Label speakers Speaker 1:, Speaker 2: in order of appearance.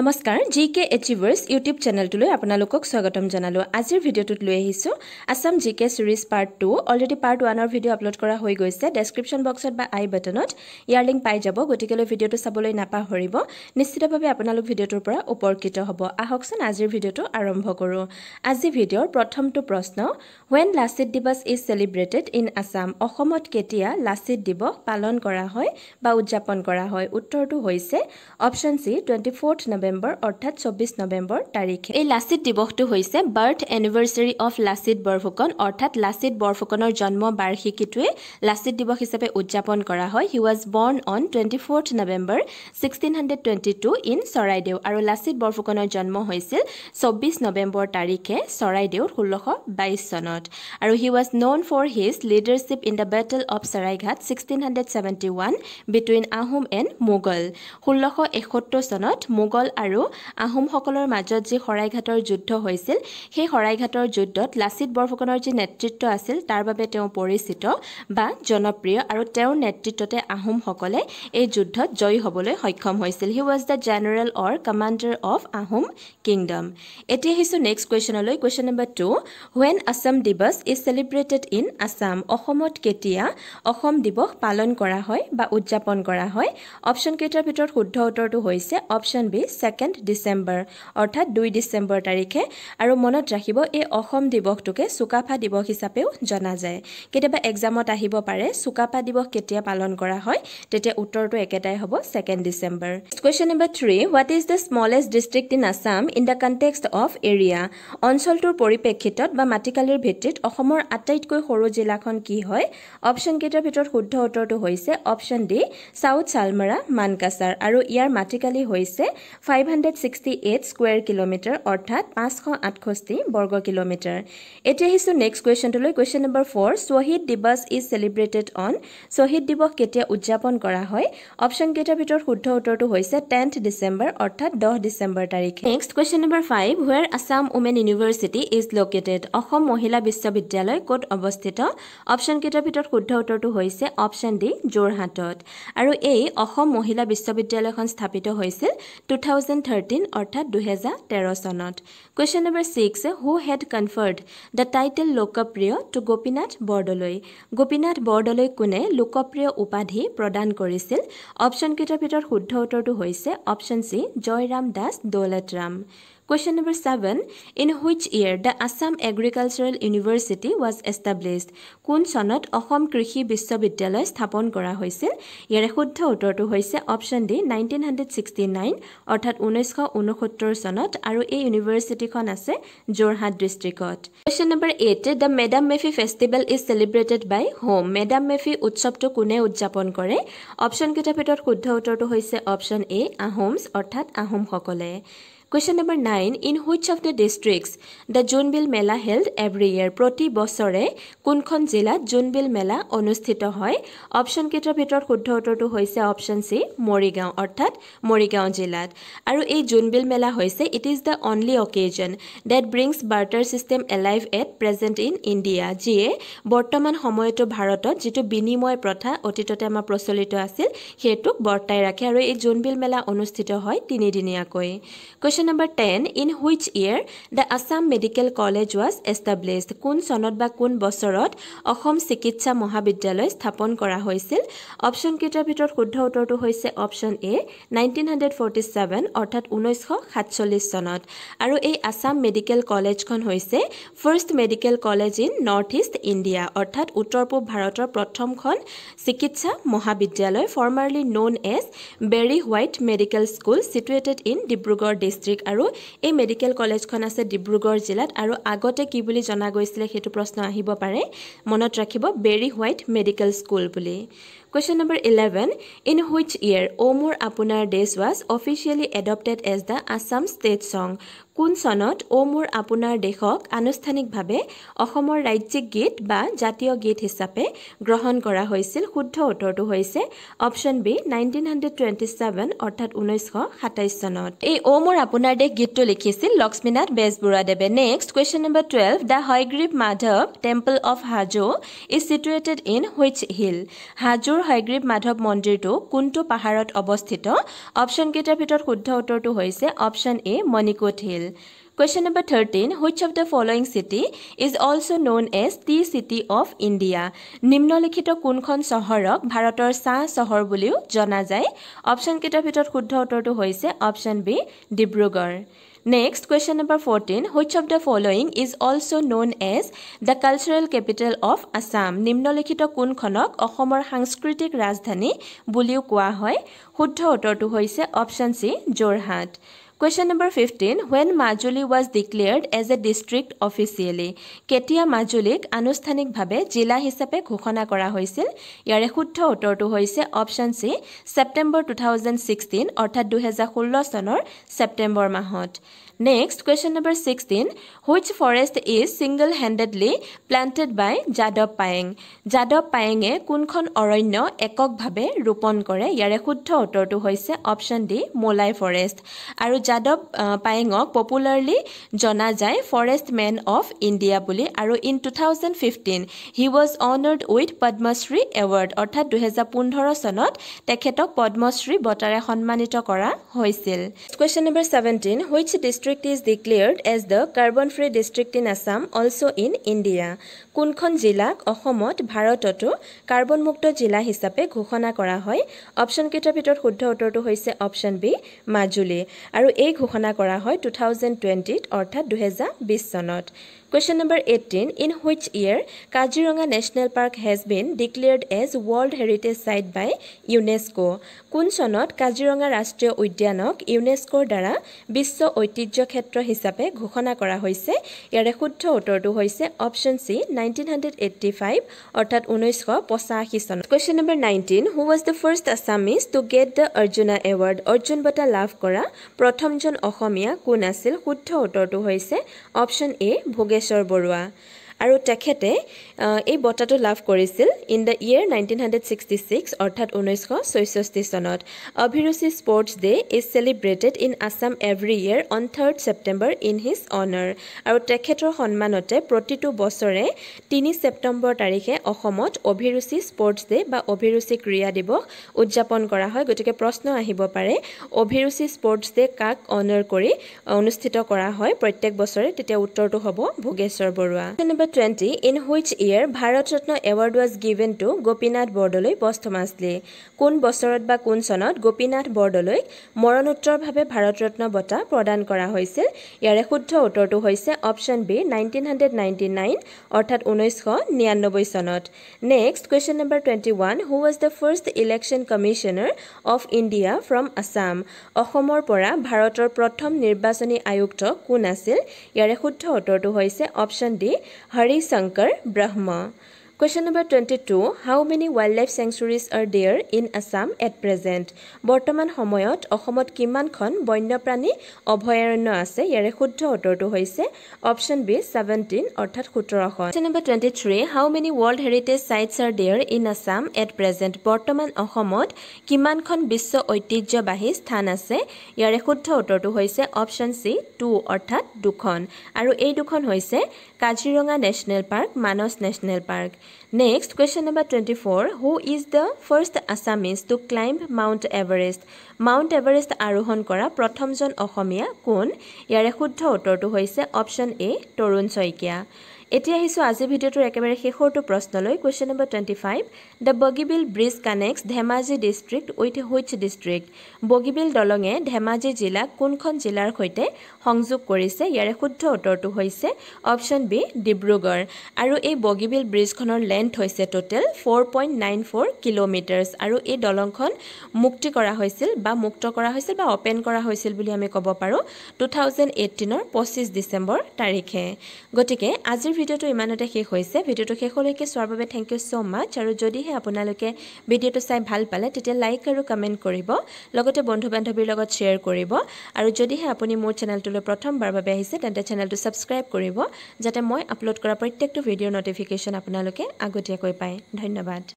Speaker 1: নমস্কাৰ G K achievers YouTube চেনেলটোলৈ আপোনালোকক স্বাগতম জনালোঁ আজিৰ ভিডিঅ'টোত লৈ আহিছোঁ Assam G K series part two already part ওৱানৰ ভিডিঅ' আপলোড কৰা হৈ গৈছে ডেছক্ৰিপশ্যন বক্সত বা আই বাটনত ইয়াৰ লিংক পাই যাব গতিকেলৈ ভিডিঅ'টো চাবলৈ নাপাহৰিব নিশ্চিতভাৱে আপোনালোক ভিডিঅ'টোৰ পৰা উপকৃত হ'ব আহকচোন আজিৰ ভিডিঅ'টো আৰম্ভ কৰোঁ আজি ভিডিঅ'ৰ প্ৰথমটো প্ৰশ্ন ৱেন লাচিত দিৱস ইজ চেলিব্ৰেটেড ইন আছাম অসমত কেতিয়া লাচিত দিৱস পালন কৰা হয় বা উদযাপন কৰা হয় উত্তৰটো হৈছে option C twenty fourth November অৰ্থাৎ চৌব্বিছ নৱেম্বৰ তাৰিখে এই লাচিত দিৱসটো হৈছে birth anniversary of Lachit Borphukan অৰ্থাৎ লাচিত বৰফুকনৰ জন্ম বাৰ্ষিকীটোৱে লাচিত দিৱস হিচাপে উদযাপন কৰা হয় he was born on twenty fourth November sixteen hundred twenty two in Charaideo আৰু লাচিত বৰফুকনৰ জন্ম হৈছিল চৌব্বিছ নৱেম্বৰ তাৰিখে চৰাইদেউ ষোল্লশ বাইছ চনত আৰু he was known for his leadership in the battle of Saraighat sixteen hundred seventy one between Ahom and Mughal ষোল্লশ এসত্তৰ চনত মোগল আৰু আহোমসকলৰ মাজত যি শৰাইঘাটৰ যুদ্ধ হৈছিল সেই শৰাইঘাটৰ যুদ্ধত লাচিত বৰফুকনৰ যি নেতৃত্ব আছিল তাৰ বাবে তেওঁ পৰিচিত বা জনপ্ৰিয় আৰু তেওঁৰ নেতৃত্বতে আহোমসকলে এই যুদ্ধত জয়ী হ'বলৈ সক্ষম হৈছিল he was the general or commander of Ahom kingdom এতিয়া আহিছোঁ নেক্সট কুৱেশ্যনলৈ question number two when Assam Diwas is celebrated in Assam অসমত কেতিয়া অসম দিৱস পালন কৰা হয় বা উদযাপন কৰা হয় অপশ্যনকেইটাৰ ভিতৰত শুদ্ধ উত্তৰটো হৈছে অপশ্যন বি ছেকেণ্ড ডিচেম্বৰ অৰ্থাৎ দুই ডিচেম্বৰ তাৰিখে আৰু মনত ৰাখিব এই অসম দিৱসটোকে চুকাফা দিৱস হিচাপেও জনা যায় কেতিয়াবা এক্সামত আহিব পাৰে চুকাফা দিৱস কেতিয়া পালন কৰা হয় তেতিয়া উত্তৰটো একেটাই হ'ব second December question number three what is the smallest district in Assam in the context of area অঞ্চলটোৰ পৰিপ্ৰেক্ষিতত বা মাটিকালিৰ ভিত্তিত অসমৰ আটাইতকৈ সৰু জিলাখন কি হয় অপশ্যন কেইটাৰ ভিতৰত শুদ্ধ উত্তৰটো হৈছে option D south Salmara Mankachar আৰু ইয়াৰ মাটিকালি হৈছে five hundred sixty eight square kilometre অৰ্থাৎ পাঁচশ আঠষষ্ঠি বৰ্গ কিলোমিটাৰ এতিয়া আহিছোঁ নেক্সট কুৱেশ্যনটোলৈ question number four Shahid Diwas is celebrated on শ্বহীদ দিৱস কেতিয়া উদযাপন কৰা হয় অপশ্যনকেইটাৰ ভিতৰত শুদ্ধ উত্তৰটো হৈছে টেন্থ ডিচেম্বৰ অৰ্থাৎ দহ ডিচেম্বৰ তাৰিখে next question number five where Assam women university is located Assam মহিলা বিশ্ববিদ্যালয় ক'ত অৱস্থিত অপশ্যনকেইটাৰ ভিতৰত শুদ্ধ উত্তৰটো হৈছে অপশ্যন ডি যোৰহাটত আৰু এই অসম মহিলা বিশ্ববিদ্যালয়খন স্থাপিত হৈছিল টু থাউজেণ্ড থাউজেণ্ড থাৰ্টিন অৰ্থাৎ দুহেজাৰ তেৰ চনত question number six who had conferred the title Lokpriya to Gopinath Bordoloi Gopinath Bordoloi কোনে লোকপ্ৰিয় উপাধি প্ৰদান কৰিছিল অপশ্যনকেইটাৰ ভিতৰত শুদ্ধ উত্তৰটো হৈছে option C Joyram Das Daulatram question number seven in which year the Assam agricultural university was established কোন চনত অসম কৃষি বিশ্ববিদ্যালয় স্থাপন কৰা হৈছিল ইয়াৰে শুদ্ধ উত্তৰটো হৈছে option D nineteen hundred sixty nine অৰ্থাৎ ঊনৈছশ ঊনসত্তৰ চনত আৰু এই ইউনিভাৰ্চিটিখন আছে যোৰহাট ডিষ্ট্ৰিক্টত question number eight the Medam Mephi festival is celebrated by whom Medam Mephi উৎসৱটো কোনে উদযাপন কৰে অপশ্যনকেইটাৰ ভিতৰত শুদ্ধ উত্তৰটো হৈছে অপশ্যন এ আহোমছ অৰ্থাৎ আহোমসকলে question number nine in which of the districts the Jonbeel mela held every year প্ৰতি বছৰে কোনখন জিলাত জুনবিল মেলা অনুষ্ঠিত হয় অপশ্যনকেইটাৰ ভিতৰত শুদ্ধ উত্তৰটো হৈছে অপশ্যন চি মৰিগাঁও অৰ্থাৎ মৰিগাঁও জিলাত আৰু এই জুনবিল মেলা হৈছে it is the only occasion that brings barter system alive at present in India যিয়ে বৰ্তমান সময়তো ভাৰতত যিটো বিনিময় প্ৰথা অতীততে আমাৰ প্ৰচলিত আছিল সেইটোক বৰ্তাই ৰাখে আৰু এই জুনবিল মেলা অনুষ্ঠিত হয় তিনিদিনীয়াকৈ question question number ten in which year the Assam medical college was establish কোন চনত বা কোন বছৰত অসম চিকিৎসা মহাবিদ্যালয় স্থাপন কৰা হৈছিল অপশ্যনকেইটাৰ ভিতৰত শুদ্ধ উত্তৰটো হৈছে option A nineteen hundred forty seven অৰ্থাৎ ঊনৈছশ সাতচল্লিছ চনত আৰু এই আছাম মেডিকেল কলেজখন হৈছে first medical college in north east India অৰ্থাৎ উত্তৰ পূব ভাৰতৰ প্ৰথমখন চিকিৎসা মহাবিদ্যালয় formerly known as Berry White medical school situated in Dibrugarh district district আৰু এই মেডিকেল কলেজখন আছে ডিব্ৰুগড় জিলাত আৰু আগতে কি বুলি জনা গৈছিলে সেইটো প্ৰশ্ন আহিব পাৰে মনত ৰাখিব বেৰী হোৱাইট মেডিকেল স্কুল বুলি question number eleven in which year O Mor Aponar Desh was officially adopted as the Assam state song কোন চনত অ'মৰ আপোনাৰ দেশক আনুষ্ঠানিকভাৱে অসমৰ ৰাজ্যিক গীত বা জাতীয় গীত হিচাপে গ্ৰহণ কৰা হৈছিল শুদ্ধ উত্তৰটো হৈছে option B nineteen hundred twenty seven অৰ্থাৎ ঊনৈছশ সাতাইছ চনত এই অ'মৰ আপোনাৰ দেশ গীতটো লিখিছিল লক্ষ্মীনাথ বেজবৰুৱাদেৱে next question number twelve the Hayagriva Madhav temple of Hajo is situated in which hill হাজোৰ ওচৰৰ মাধৱ মন্দিৰটো কোনটো পাহাৰত অৱস্থিত অপশ্যন কেইটাৰ ভিতৰত শুদ্ধ উত্তৰটো হৈছে option A Monikut hill question number thirteen which of the following city is also' known as tea city of India নিম্নলিখিত কোনখন চহৰক ভাৰতৰ চাহ চহৰ বুলিও জনা যায় অপশ্যনকেইটাৰ ভিতৰত শুদ্ধ উত্তৰটো হৈছে option B Dibrugarh Next, question number 14. Which of the following is also known as the cultural capital of Assam? Nimnolikito kun khanak, ahomor hanskritik rajdhani, buliu kwa hoy. Hutto otor tu hoise, option C, jorhat. Question number fifteen when Majuli was declared as a district officially কেতিয়া মাজুলীক আনুষ্ঠানিকভাৱে জিলা হিচাপে ঘোষণা কৰা হৈছিল ইয়াৰে শুদ্ধ উত্তৰটো হৈছে option C September two thousand sixteen অৰ্থাৎ দুহেজাৰ ষোল্ল চনৰ ছেপ্টেম্বৰ মাহত next question number sixteen which forest is single handedly planted by যাদৱ পায়েং যাদৱ পায়েঙে কোনখন অৰণ্য এককভাৱে ৰোপণ কৰে ইয়াৰে শুদ্ধ উত্তৰটো হৈছে অপশ্যন ডি মোলাই ফৰেষ্ট আৰু যাদৱ পায়েঙক পপুলাৰলি জনা যায় ফৰেষ্ট মেন অফ ইণ্ডিয়া বুলি আৰু in two thousand fifteen he was honoured with Padma Shri award অৰ্থাৎ দুহেজাৰ পোন্ধৰ চনত তেখেতক পদ্মশ্ৰী বঁটাৰে সন্মানিত কৰা হৈছিল question number seventeen which district is declared as the carbon free district in Assam also' in India কোনখন জিলাক অসমত ভাৰততো কাৰ্বনমুক্ত জিলা হিচাপে ঘোষণা কৰা হয় অপশ্যনকেইটাৰ ভিতৰত শুদ্ধ উত্তৰটো হৈছে অপশ্যন বি মাজুলী আৰু এই ঘোষণা কৰা হয় টু থাউজেণ্ড টুৱেণ্টিত অৰ্থাৎ দুহেজাৰ বিছ চনত question number eighteen in which year Kaziranga national park has been declared as world heritage site by UNESCO কোন চনত কাজিৰঙা ৰাষ্ট্ৰীয় উদ্যানক ইউনেস্কোৰ দ্বাৰা বিশ্ব ঐতিহ্য ক্ষেত্ৰ হিচাপে ঘোষণা কৰা হৈছে ইয়াৰে শুদ্ধ উত্তৰটো হৈছে option C nineteen hundred eighty five অৰ্থাৎ ঊনৈছশ পঁচাশী চনত question number nineteen who was the first Assamese to get the Arjuna award Arjun বঁটা লাভ কৰা প্ৰথমজন অসমীয়া কোন আছিল শুদ্ধ উত্তৰটো হৈছে অপশ্যন এ ভোগেশ ভোগেশ্বৰ বৰুৱা আৰু তেখেতে এই বঁটাটো লাভ কৰিছিল in the year nineteen hundred sixty six অৰ্থাৎ ঊনৈছশ ছয়ষষ্ঠি চনত অভিৰুচি sports day is celebrated in Assam every year on third September in his honour আৰু তেখেতৰ সন্মানতে প্ৰতিটো বছৰে তিনি ছেপ্টেম্বৰ তাৰিখে অসমত অভিৰুচি স্পৰ্টছ ডে বা অভিৰুচি ক্ৰীড়া দিৱস উদযাপন কৰা হয় গতিকে প্ৰশ্ন আহিব পাৰে অভিৰুচি স্পৰ্টছ ডে কাক অনাৰ কৰি অনুষ্ঠিত কৰা হয় প্ৰত্যেক বছৰে তেতিয়া উত্তৰটো হ'ব Bhogeswar Barua hundred twenty in which year Bharat Ratna award was given to Gopinath Bordoloi posthumously কোন বছৰত বা কোন চনত গোপীনাথ বৰদলৈ মৰণোত্তৰভাৱে ভাৰত ৰত্ন বঁটা প্ৰদান কৰা হৈছিল ইয়াৰে শুদ্ধ উত্তৰটো হৈছে option B nineteen hundred ninety nine অৰ্থাৎ ঊনৈছশ নিৰান্নব্বৈ চনত next question number twenty one who was the first election commissioner of India from Assam অসমৰ পৰা ভাৰতৰ প্ৰথম নিৰ্বাচনী আয়ুক্ত কোন আছিল ইয়াৰে শুদ্ধ উত্তৰটো হৈছে option D Harishankar Brahma question number twenty two how many wild life sanctuaries are there in Assam at present বৰ্তমান সময়ত অসমত কিমানখন বন্যপ্ৰাণী অভয়াৰণ্য আছে ইয়াৰে শুদ্ধ উত্তৰটো হৈছে অপশ্যন বি ছেভেণ্টিন অৰ্থাৎ সোতৰশ question number twenty three how many world heritage sites are there in Assam at present বৰ্তমান অসমত কিমানখন বিশ্ব ঐতিহ্যবাহী স্থান আছে ইয়াৰে শুদ্ধ উত্তৰটো হৈছে অপশ্যন চি টু অৰ্থাৎ দুখন আৰু এই দুখন হৈছে Kaziranga national park Manas national park Next, question number 24. Who is the first Assamese to climb Mount Everest? Mount Everest Aruhon Kora, Prothamjon Ohomia, Kun, Yarehut Totor to Hoise, option A, Torun Soikia. এতিয়া আহিছোঁ আজিৰ ভিডিঅ'টোৰ একেবাৰে শেষৰটো প্ৰশ্নলৈ question number twenty five the Bogibeel bridge connect Dhemaji district with which district Bogibeel দলঙে ধেমাজি জিলাক কোনখন জিলাৰ সৈতে সংযোগ কৰিছে ইয়াৰে শুদ্ধ উত্তৰটো হৈছে অপশ্যন বি ডিব্ৰুগড় আৰু এই বগীবিল ব্ৰিজখনৰ লেন্থ হৈছে total four point nine four kilometres আৰু এই দলংখন মুক্তি কৰা হৈছিল বা মুক্ত কৰা হৈছিল বা অপেন কৰা হৈছিল বুলি আমি ক'ব পাৰোঁ টু থাউজেণ্ড এইটিনৰ পঁচিছ ডিচেম্বৰ তাৰিখে গতিকে আজিৰ আজিৰ ভিডিঅ'টো ইমানতে শেষ হৈছে ভিডিঅ'টো শেষলৈকে চোৱাৰ বাবে থেংক ইউ ছ' মাছ আৰু যদিহে আপোনালোকে ভিডিঅ'টো চাই ভাল পালে তেতিয়া লাইক আৰু কমেণ্ট কৰিব লগতে বন্ধু বান্ধৱীৰ লগত শ্বেয়াৰ কৰিব আৰু যদিহে আপুনি মোৰ চেনেলটোলৈ প্ৰথমবাৰ বাবে আহিছে তেন্তে চেনেলটো ছাবস্ক্ৰাইব কৰিব যাতে মই আপলোড কৰা প্ৰত্যেকটো ভিডিঅ'ৰ নটিফিকেশ্যন আপোনালোকে আগতীয়াকৈ পায় ধন্যবাদ